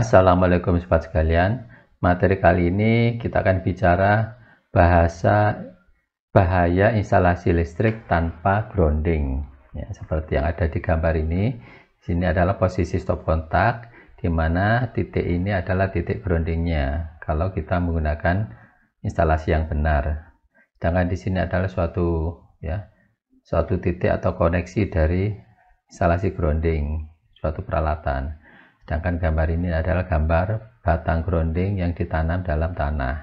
Assalamualaikum sobat sekalian. Materi kali ini kita akan bicara bahasa bahaya instalasi listrik tanpa grounding. Ya, seperti yang ada di gambar ini. Sini adalah posisi stop kontak di mana titik ini adalah titik groundingnya kalau kita menggunakan instalasi yang benar. Sedangkan di sini adalah suatu ya suatu titik atau koneksi dari instalasi grounding suatu peralatan. Sedangkan gambar ini adalah gambar batang grounding yang ditanam dalam tanah.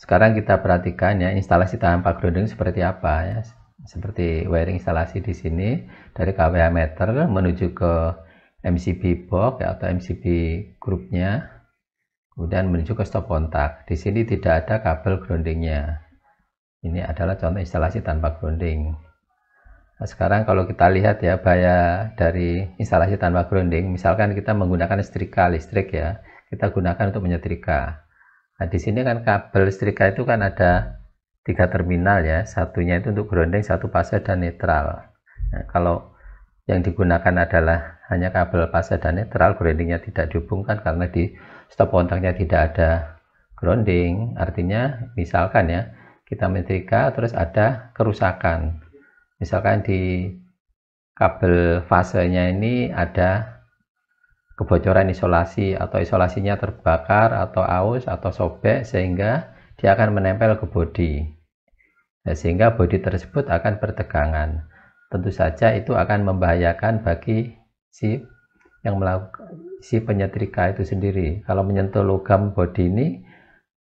Sekarang kita perhatikan ya instalasi tanpa grounding seperti apa ya. Seperti wiring instalasi di sini dari KWH meter menuju ke MCB box ya, atau MCB grupnya kemudian menuju ke stop kontak. Di sini tidak ada kabel groundingnya. Ini adalah contoh instalasi tanpa grounding. Nah, sekarang kalau kita lihat ya bahaya dari instalasi tanpa grounding, misalkan kita menggunakan setrika listrik ya, kita gunakan untuk menyetrika. Nah, di sini kan kabel setrika itu kan ada tiga terminal ya, satunya itu untuk grounding, satu fase dan netral. Nah, kalau yang digunakan adalah hanya kabel fase dan netral, groundingnya tidak dihubungkan karena di stop kontaknya tidak ada grounding. Artinya, misalkan ya, kita menyetrika terus ada kerusakan misalkan di kabel fasenya ini ada kebocoran isolasi atau isolasinya terbakar atau aus atau sobek sehingga dia akan menempel ke bodi nah, sehingga bodi tersebut akan bertegangan tentu saja itu akan membahayakan bagi si yang melakukan si penyetrika itu sendiri kalau menyentuh logam bodi ini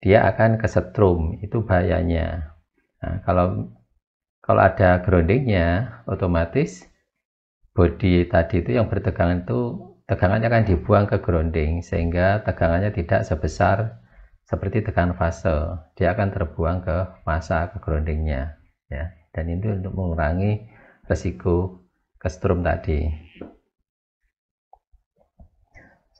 dia akan kesetrum itu bahayanya nah, kalau kalau ada groundingnya otomatis body tadi itu yang bertegangan itu tegangannya akan dibuang ke grounding sehingga tegangannya tidak sebesar seperti tekan fase dia akan terbuang ke masa ke groundingnya ya dan itu untuk mengurangi resiko ke strum tadi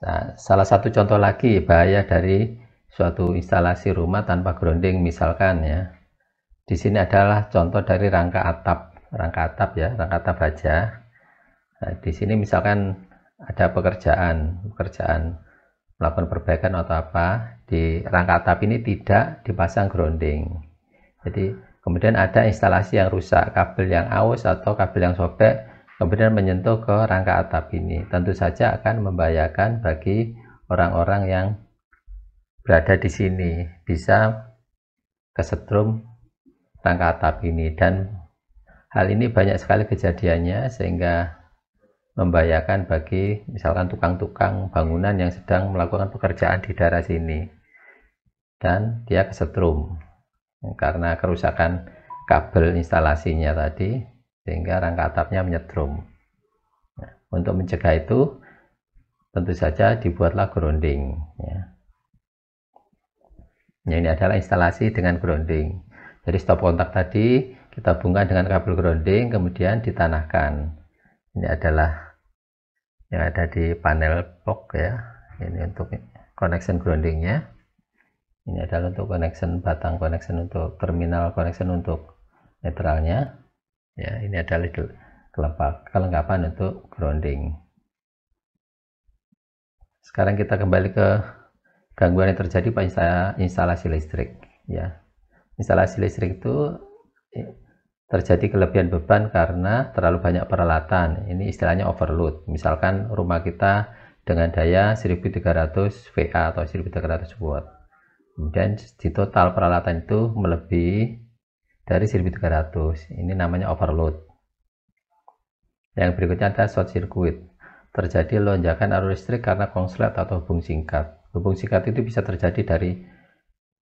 nah, salah satu contoh lagi bahaya dari suatu instalasi rumah tanpa grounding misalkan ya di sini adalah contoh dari rangka atap, rangka atap ya, rangka atap baja. Nah, di sini misalkan ada pekerjaan, pekerjaan melakukan perbaikan atau apa di rangka atap ini tidak dipasang grounding. Jadi kemudian ada instalasi yang rusak, kabel yang aus atau kabel yang sobek kemudian menyentuh ke rangka atap ini. Tentu saja akan membahayakan bagi orang-orang yang berada di sini bisa kesetrum rangka atap ini dan hal ini banyak sekali kejadiannya sehingga membahayakan bagi misalkan tukang-tukang bangunan yang sedang melakukan pekerjaan di daerah sini dan dia kesetrum karena kerusakan kabel instalasinya tadi sehingga rangka atapnya menyetrum nah, untuk mencegah itu tentu saja dibuatlah grounding ya. Nah, ini adalah instalasi dengan grounding jadi stop kontak tadi kita hubungkan dengan kabel grounding kemudian ditanahkan. Ini adalah yang ada di panel box ya. Ini untuk connection groundingnya. Ini adalah untuk connection batang connection untuk terminal connection untuk netralnya. Ya, ini adalah kelengkapan untuk grounding. Sekarang kita kembali ke gangguan yang terjadi pada instalasi listrik ya instalasi listrik itu terjadi kelebihan beban karena terlalu banyak peralatan ini istilahnya overload misalkan rumah kita dengan daya 1300 VA atau 1300 watt kemudian di total peralatan itu melebihi dari 1300 ini namanya overload yang berikutnya ada short circuit terjadi lonjakan arus listrik karena konslet atau hubung singkat hubung singkat itu bisa terjadi dari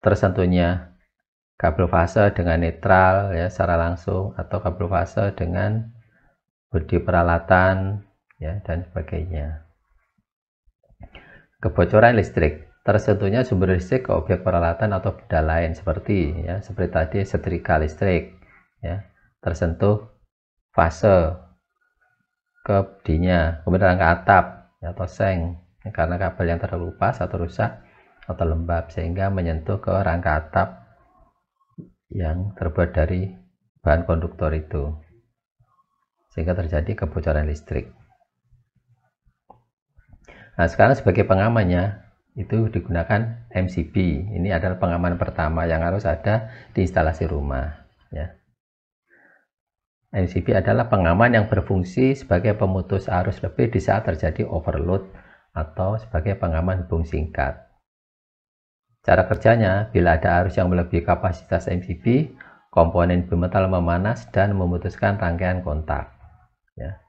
tersentuhnya kabel fase dengan netral ya secara langsung atau kabel fase dengan bodi peralatan ya dan sebagainya. Kebocoran listrik tersentuhnya sumber listrik ke objek peralatan atau benda lain seperti ya seperti tadi setrika listrik ya tersentuh fase ke bodinya kemudian ke atap ya, atau seng ya, karena kabel yang terlalu pas atau rusak atau lembab sehingga menyentuh ke rangka atap yang terbuat dari bahan konduktor itu sehingga terjadi kebocoran listrik nah sekarang sebagai pengamannya itu digunakan MCB ini adalah pengaman pertama yang harus ada di instalasi rumah ya MCB adalah pengaman yang berfungsi sebagai pemutus arus lebih di saat terjadi overload atau sebagai pengaman hubung singkat Cara kerjanya, bila ada arus yang melebihi kapasitas MCB, komponen bimetal memanas dan memutuskan rangkaian kontak. Ya.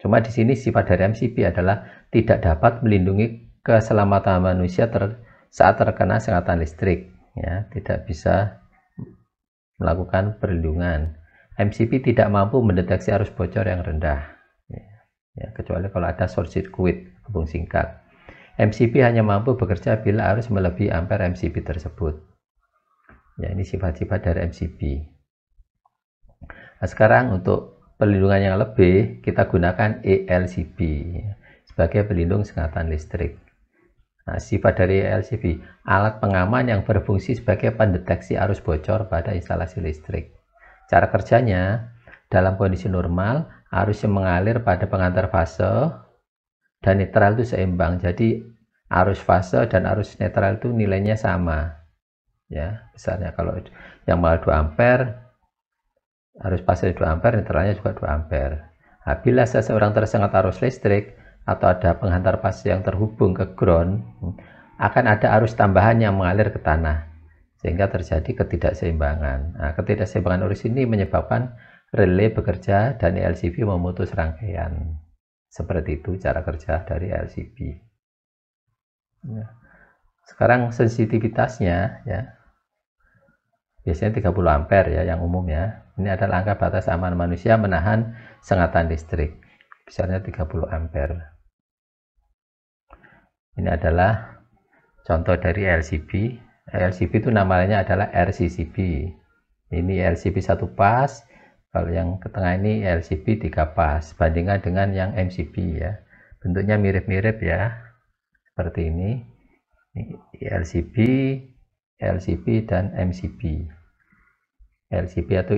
Cuma di sini sifat dari MCB adalah tidak dapat melindungi keselamatan manusia ter saat terkena sengatan listrik. Ya, tidak bisa melakukan perlindungan. MCB tidak mampu mendeteksi arus bocor yang rendah, ya, ya kecuali kalau ada short circuit, hubung singkat. MCB hanya mampu bekerja bila arus melebihi ampere MCB tersebut. Ya, ini sifat-sifat dari MCB. Nah, sekarang untuk pelindungan yang lebih, kita gunakan ELCB ya, sebagai pelindung sengatan listrik. Nah, sifat dari ELCB alat pengaman yang berfungsi sebagai pendeteksi arus bocor pada instalasi listrik. Cara kerjanya, dalam kondisi normal, arus yang mengalir pada pengantar fase dan netral itu seimbang. Jadi arus fase dan arus netral itu nilainya sama. Ya, besarnya kalau yang malah 2 ampere arus fase 2 ampere, netralnya juga 2 ampere. Apabila nah, seseorang tersengat arus listrik atau ada penghantar fase yang terhubung ke ground, akan ada arus tambahan yang mengalir ke tanah sehingga terjadi ketidakseimbangan. Nah, ketidakseimbangan arus ini menyebabkan relay bekerja dan LCV memutus rangkaian. Seperti itu cara kerja dari LCP. Nah, ya. sekarang sensitivitasnya ya. Biasanya 30 ampere ya yang umum ya. Ini adalah angka batas aman manusia menahan sengatan listrik. misalnya 30 ampere. Ini adalah contoh dari LCB. LCB itu namanya adalah RCCB. Ini LCB satu pas, kalau yang ke tengah ini LCP 3 pas, bandingkan dengan yang MCB ya. Bentuknya mirip-mirip ya, seperti ini. ini LCB, LCP, dan MCB. LCP atau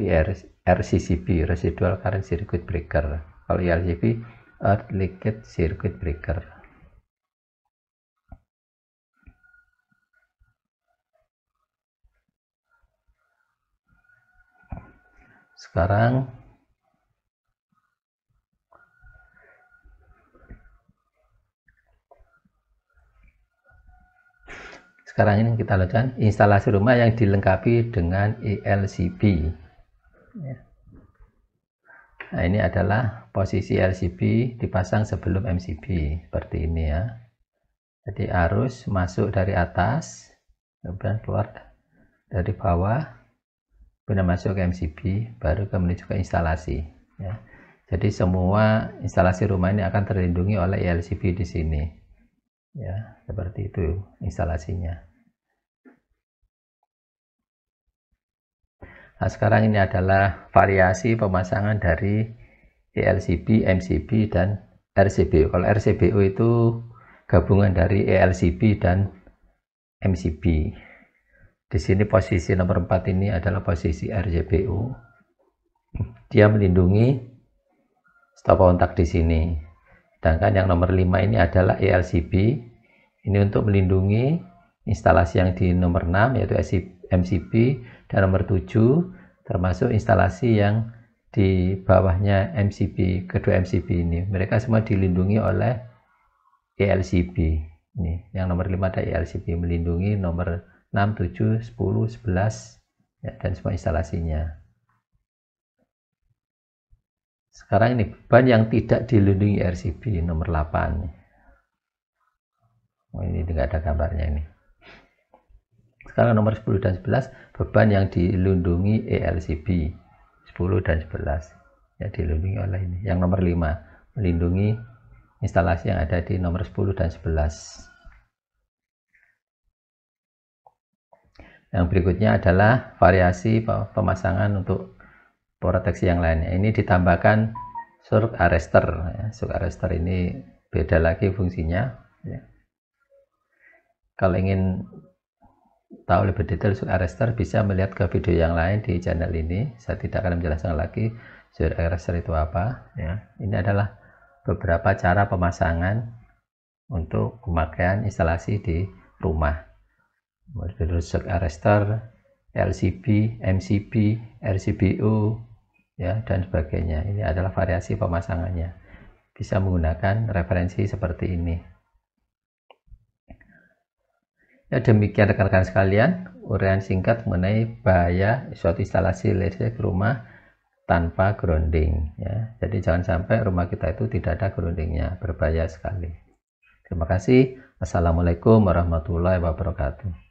RCCB, Residual Current Circuit Breaker. Kalau LCB, Earth Liquid Circuit Breaker. sekarang sekarang ini kita lanjutkan instalasi rumah yang dilengkapi dengan ELCB nah ini adalah posisi e LCB dipasang sebelum MCB seperti ini ya jadi arus masuk dari atas kemudian keluar dari bawah kemudian masuk ke MCB baru ke menuju ke instalasi ya. jadi semua instalasi rumah ini akan terlindungi oleh ILCB e di sini ya seperti itu instalasinya nah sekarang ini adalah variasi pemasangan dari ELCB, MCB, dan RCBU. Kalau RCBU itu gabungan dari ELCB dan MCB. Di sini posisi nomor 4 ini adalah posisi RJBU. Dia melindungi stop kontak di sini. Sedangkan yang nomor 5 ini adalah ELCB. Ini untuk melindungi instalasi yang di nomor 6 yaitu MCB dan nomor 7 termasuk instalasi yang di bawahnya MCB, kedua MCB ini. Mereka semua dilindungi oleh ELCB. Ini yang nomor 5 ada ELCB melindungi nomor 6, 7, 10, 11 ya, dan semua instalasinya sekarang ini beban yang tidak dilindungi RCB nomor 8 oh, ini tidak ada gambarnya ini sekarang nomor 10 dan 11 beban yang dilindungi ELCB 10 dan 11 ya dilindungi oleh ini yang nomor 5 melindungi instalasi yang ada di nomor 10 dan 11 Yang berikutnya adalah variasi pemasangan untuk proteksi yang lainnya. Ini ditambahkan surk arrester. Ya. Surk arrester ini beda lagi fungsinya. Ya. Kalau ingin tahu lebih detail surk arrester bisa melihat ke video yang lain di channel ini. Saya tidak akan menjelaskan lagi surk arrester itu apa. Ya. Ini adalah beberapa cara pemasangan untuk pemakaian instalasi di rumah rusak Arrestor, LCB, MCB, RCBO, ya dan sebagainya. Ini adalah variasi pemasangannya. Bisa menggunakan referensi seperti ini. Ya demikian rekan-rekan sekalian, uraian singkat mengenai bahaya suatu instalasi listrik rumah tanpa grounding. Ya. Jadi jangan sampai rumah kita itu tidak ada groundingnya, berbahaya sekali. Terima kasih. Assalamualaikum warahmatullahi wabarakatuh.